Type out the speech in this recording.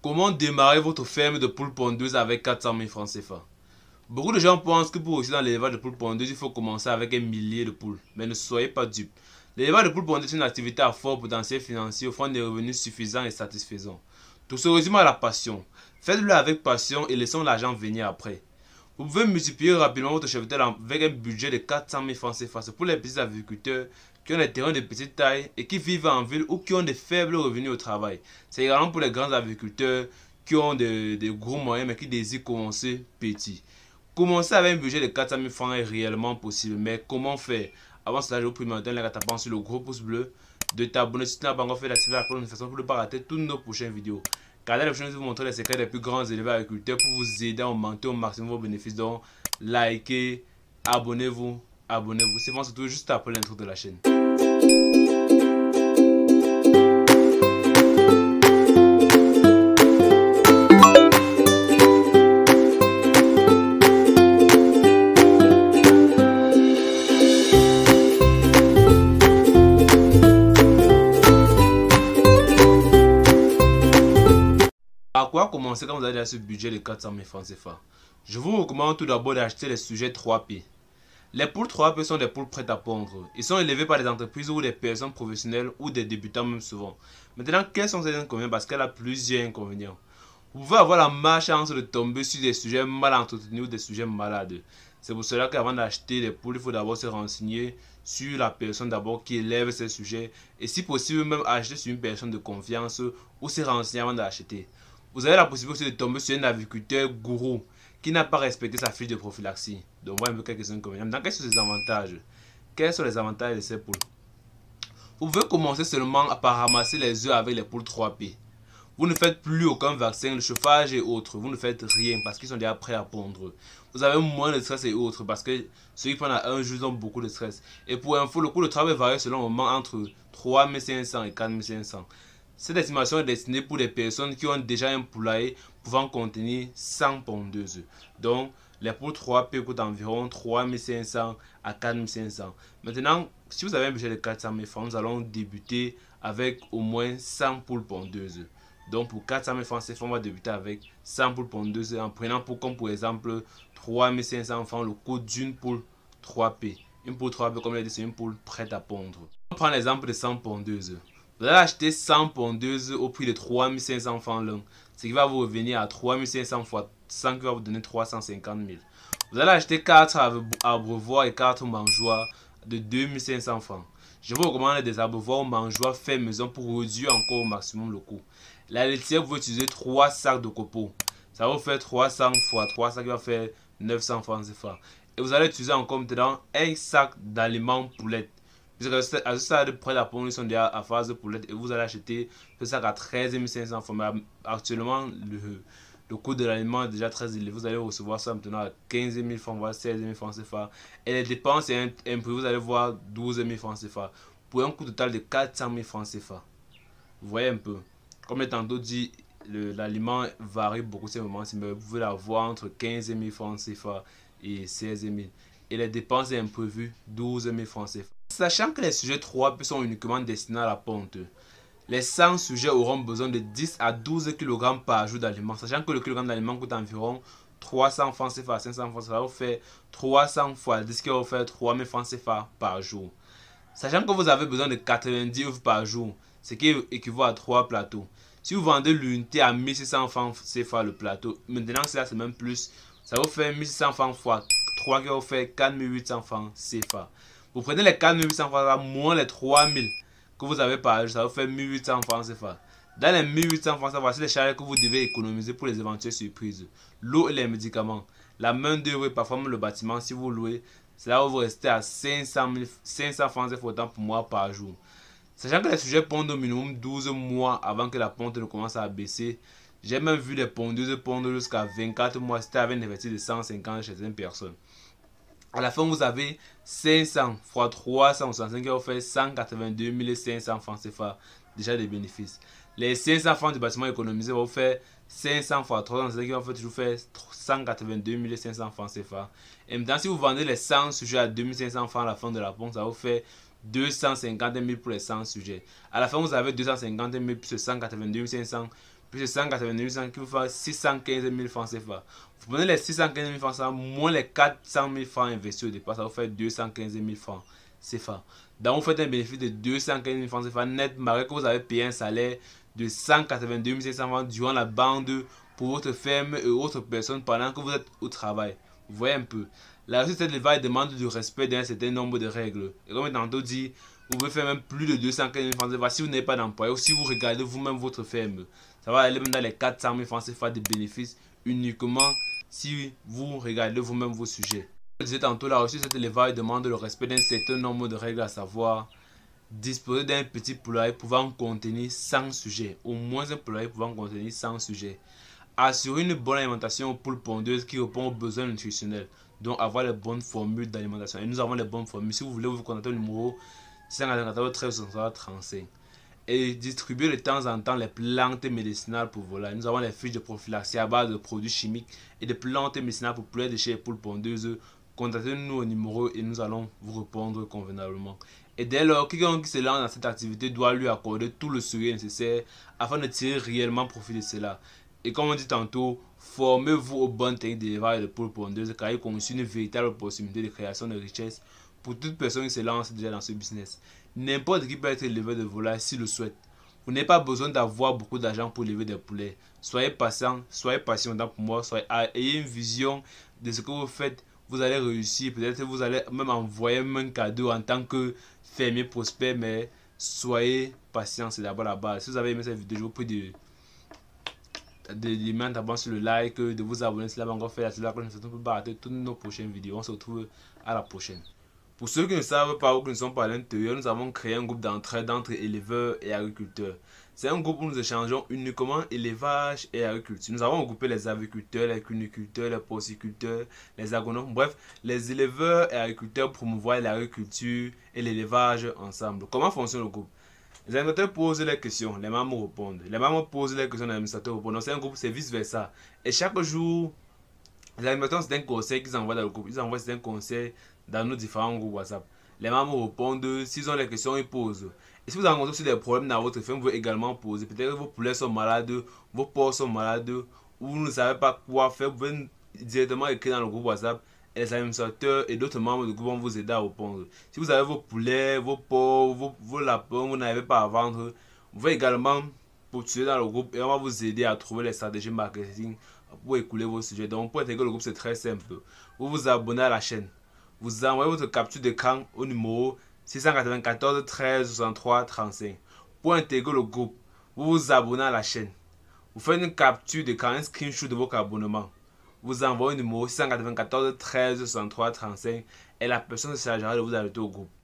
Comment démarrer votre ferme de poules pondeuses avec 400 000 francs CFA Beaucoup de gens pensent que pour réussir dans l'élevage de poules pondeuses, il faut commencer avec un millier de poules. Mais ne soyez pas dupes. L'élevage de poules pondeuses est une activité à fort potentiel financier offrant des revenus suffisants et satisfaisants. Tout se résume à la passion. Faites-le avec passion et laissons l'argent venir après. Vous pouvez multiplier rapidement votre chef avec un budget de 400 000 francs CFA. pour les petits agriculteurs qui ont des terrains de petite taille et qui vivent en ville ou qui ont des faibles revenus au travail. C'est également pour les grands agriculteurs qui ont des gros moyens mais qui désirent commencer petit. Commencer avec un budget de 400 000 francs est réellement possible, mais comment faire Avant cela, je vous prie maintenant à taper sur le gros pouce bleu, de t'abonner si tu n'as pas encore fait d'activer la cloche de façon pour ne pas rater toutes nos prochaines vidéos. Gardez l'option de vous montrer les secrets des plus grands éleveurs agriculteurs pour vous aider à augmenter au maximum vos bénéfices. Donc, likez, abonnez-vous, abonnez-vous. C'est bon, tout juste après l'intro de la chaîne quoi commencer quand vous allez à ce budget de 400 000 francs CFA Je vous recommande tout d'abord d'acheter les sujets 3P. Les poules 3P sont des poules prêtes à pondre. Ils sont élevés par des entreprises ou des personnes professionnelles ou des débutants même souvent. Maintenant, quels sont ces inconvénients Parce qu'elle a plusieurs inconvénients. Vous pouvez avoir la malchance de tomber sur des sujets mal entretenus ou des sujets malades. C'est pour cela qu'avant d'acheter des poules, il faut d'abord se renseigner sur la personne d'abord qui élève ces sujets et si possible même acheter sur une personne de confiance ou se renseigner avant d'acheter. Vous avez la possibilité de tomber sur un aviculteur gourou qui n'a pas respecté sa fiche de prophylaxie. Donc, on voit un peu quelques inconvénients. Dans quels sont ses avantages Quels sont les avantages de ces poules Vous pouvez commencer seulement par ramasser les œufs avec les poules 3P. Vous ne faites plus aucun vaccin, le chauffage et autres. Vous ne faites rien parce qu'ils sont déjà prêts à pondre. Vous avez moins de stress et autres parce que ceux qui prennent un jour ont beaucoup de stress. Et pour info, le coût de travail varie selon le moment entre 3500 et 4500. Cette estimation est destinée pour des personnes qui ont déjà un poulailler pouvant contenir 100 pondeuses Donc, les poules 3P coûtent environ 3500 à 4500. Maintenant, si vous avez un budget de 400 000 francs, nous allons débuter avec au moins 100 poules pondeuses Donc, pour 400 000 francs, c'est on va débuter avec 100 poules pondeuses en prenant pour comme pour exemple 3500 francs le coût d'une poule 3P. Une poule 3P, comme je l'ai dit, c'est une poule prête à pondre. On prend l'exemple de 100 pondeuses vous allez acheter 100 pondeuses au prix de 3500 francs l'un. Ce qui va vous revenir à 3500 fois 100 qui va vous donner 350 000. Vous allez acheter 4 abreuvoirs et 4 mangeoires de 2500 francs. Je vous recommande des abreuvoirs ou mangeoires faits maison pour réduire encore au maximum le coût. La laitière, vous utilisez 3 sacs de copeaux. Ça va vous faire 300 fois 3 sacs qui va faire 900 francs Et vous allez utiliser encore maintenant un sac d'aliments poulettes. Vous à ce stade la à phase poulette et vous allez acheter ce sac à 13 500 francs. Mais actuellement, le, coût de l'aliment est déjà très élevé. Vous allez recevoir ça maintenant à 15 000 francs, voire 16 000 francs CFA. Et les dépenses et un vous allez voir 12 000 francs CFA. Pour un coût total de 400 000 francs CFA. Vous voyez un peu. Comme tantôt dit, l'aliment varie beaucoup ces moments mais vous pouvez l'avoir entre 15 000 francs CFA et 16 000. Et les dépenses imprévues, 12 000 francs CFA sachant que les sujets 3 sont uniquement destinés à la ponte, les 100 sujets auront besoin de 10 à 12 kg par jour d'aliments, sachant que le kilogramme d'aliments coûte environ 300 francs CFA, 500 francs CFA, vous faire 300 fois 10 qui va vous 3000 francs CFA par jour. Sachant que vous avez besoin de 90 œufs par jour, ce qui équivaut à 3 plateaux. Si vous vendez l'unité à 1600 francs CFA le plateau, maintenant c'est c'est même plus, ça vous fait 1600 francs fois 3 qui va 4800 francs CFA. Vous prenez les 4800 francs moins les 3000 que vous avez par jour, ça vous fait 1800 francs CFA. Dans les 1800 francs, CFA, voici les charges que vous devez économiser pour les éventuelles surprises. L'eau et les médicaments. La main-d'œuvre et parfois le bâtiment si vous louez. Cela vous restez à 500, 500 francs autant pour moi par jour. Sachant que les sujets pondent au minimum 12 mois avant que la ponte ne commence à baisser. J'ai même vu des pondeuses pondre jusqu'à 24 mois, c'était avec une de 150 chez une personne. À la fin, vous avez 500 x 365 qui vous fait 182 500 francs CFA déjà des bénéfices. Les 500 francs du bâtiment économisé vont faire 500 fois 365 qui vont vous toujours 182 500 francs CFA. Et maintenant, si vous vendez les 100 sujets à 2500 francs à la fin de la pompe, ça vous fait 250 000 pour les 100 sujets. À la fin, vous avez 250 000 plus 182 500 plus de 180 000 francs, 615 000 francs CFA. Vous prenez les 615 000 francs moins les 400 000 francs investis au départ, ça vous fait 215 000 francs CFA. Donc vous faites un bénéfice de 215 000 francs CFA net, malgré que vous avez payé un salaire de 182 500 francs durant la bande pour votre ferme et autres personnes pendant que vous êtes au travail. Vous voyez un peu. La réussite l'éval demande du respect d'un certain nombre de règles. Et comme tantôt dit, vous pouvez faire même plus de 215 000 francs CFA si vous n'avez pas d'emploi ou si vous regardez vous-même votre ferme. Ça va aller même dans les 400 000 francs faire des bénéfices uniquement si vous regardez vous-même vos sujets. Je disais tantôt, la reçue cet élevage demande le respect d'un certain nombre de règles, à savoir disposer d'un petit poulailler pouvant contenir 100 sujets, au moins un poulailler pouvant contenir 100 sujets. Assurer une bonne alimentation aux poules pondeuses qui répond aux besoins nutritionnels. Donc avoir les bonnes formules d'alimentation. Et nous avons les bonnes formules. Si vous voulez, vous contacter au numéro 594 13 35 et distribuer de temps en temps les plantes médicinales pour volailles. Nous avons les fiches de prophylaxie à base de produits chimiques et de plantes médicinales pour poulets de chez poules pondeuses. Contactez-nous au numéro et nous allons vous répondre convenablement. Et dès lors, qui se lance dans cette activité doit lui accorder tout le sourire nécessaire afin de tirer réellement profit de cela. Et comme on dit tantôt, formez-vous aux bonnes techniques d'élevage de poules pondeuses car ils constituent une véritable possibilité de création de richesse pour toute personne qui se lance déjà dans ce business. N'importe qui peut être élevé de volailles s'il le souhaite. Vous n'avez pas besoin d'avoir beaucoup d'argent pour élever des poulets. Soyez patient, soyez patient pour moi, soyez, ayez une vision de ce que vous faites. Vous allez réussir, peut-être vous allez même envoyer un cadeau en tant que fermier prospect. mais soyez patient, c'est d'abord la base. Si vous avez aimé cette vidéo, je vous prie de de mettre d'abord sur le like, de vous abonner si vous encore fait, la cloche, ne pour pas rater toutes nos prochaines vidéos. On se retrouve à la prochaine. Pour ceux qui ne savent pas ou qui ne sont pas à l'intérieur, nous avons créé un groupe d'entraide entre éleveurs et agriculteurs. C'est un groupe où nous échangeons uniquement élevage et agriculture. Nous avons regroupé les agriculteurs, les cuniculteurs, les porciculteurs, les agronomes, bref, les éleveurs et agriculteurs promouvoir l'agriculture et l'élevage ensemble. Comment fonctionne le groupe les animateurs posent les questions, les mamans répondent. Les mamans posent les questions, les administrateurs répondent. c'est un groupe, c'est vice-versa. Et chaque jour, les administrateurs, c'est un conseil qu'ils envoient dans le groupe. Ils envoient un conseil dans nos différents groupes WhatsApp. Les mamans répondent. S'ils ont les questions, ils posent. Et si vous rencontrez aussi des problèmes dans votre famille, vous pouvez également poser. Peut-être que vos poulets sont malades, vos porcs sont malades, ou vous ne savez pas quoi faire, vous pouvez directement écrire dans le groupe WhatsApp les administrateurs et d'autres membres du groupe vont vous aider à répondre. Si vous avez vos poulets, vos porcs, vos, lapins, vous n'avez pas à vendre, vous pouvez également postuler dans le groupe et on va vous aider à trouver les stratégies marketing pour écouler vos sujets. Donc pour intégrer le groupe, c'est très simple. Vous vous abonnez à la chaîne. Vous envoyez votre capture de camp au numéro 694 13 63 35. Pour intégrer le groupe, vous vous abonnez à la chaîne. Vous faites une capture d'écran, un screenshot de votre abonnement vous envoyez le numéro 694 13 103 35 et la personne se chargera de vous ajouter au groupe.